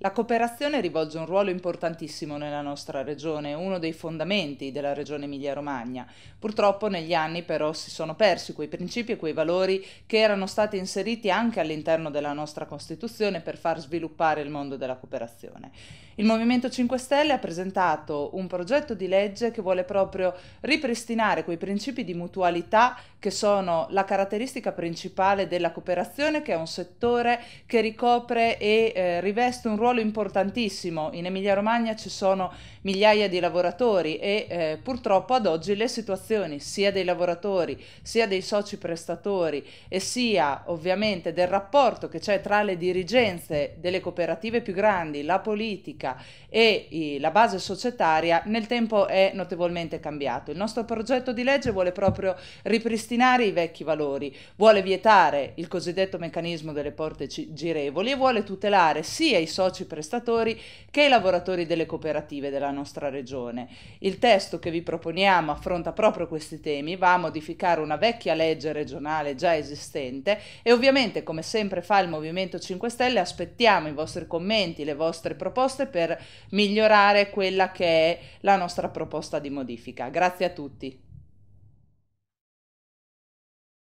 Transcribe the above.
La cooperazione rivolge un ruolo importantissimo nella nostra regione, uno dei fondamenti della regione Emilia-Romagna. Purtroppo negli anni però si sono persi quei principi e quei valori che erano stati inseriti anche all'interno della nostra Costituzione per far sviluppare il mondo della cooperazione. Il Movimento 5 Stelle ha presentato un progetto di legge che vuole proprio ripristinare quei principi di mutualità che sono la caratteristica principale della cooperazione, che è un settore che ricopre e eh, riveste un ruolo ruolo importantissimo. In Emilia-Romagna ci sono migliaia di lavoratori e eh, purtroppo ad oggi le situazioni sia dei lavoratori, sia dei soci prestatori e sia ovviamente del rapporto che c'è tra le dirigenze delle cooperative più grandi, la politica e i, la base societaria nel tempo è notevolmente cambiato. Il nostro progetto di legge vuole proprio ripristinare i vecchi valori, vuole vietare il cosiddetto meccanismo delle porte girevoli e vuole tutelare sia i soci soci prestatori che i lavoratori delle cooperative della nostra regione. Il testo che vi proponiamo affronta proprio questi temi, va a modificare una vecchia legge regionale già esistente e ovviamente come sempre fa il Movimento 5 Stelle aspettiamo i vostri commenti, le vostre proposte per migliorare quella che è la nostra proposta di modifica. Grazie a tutti.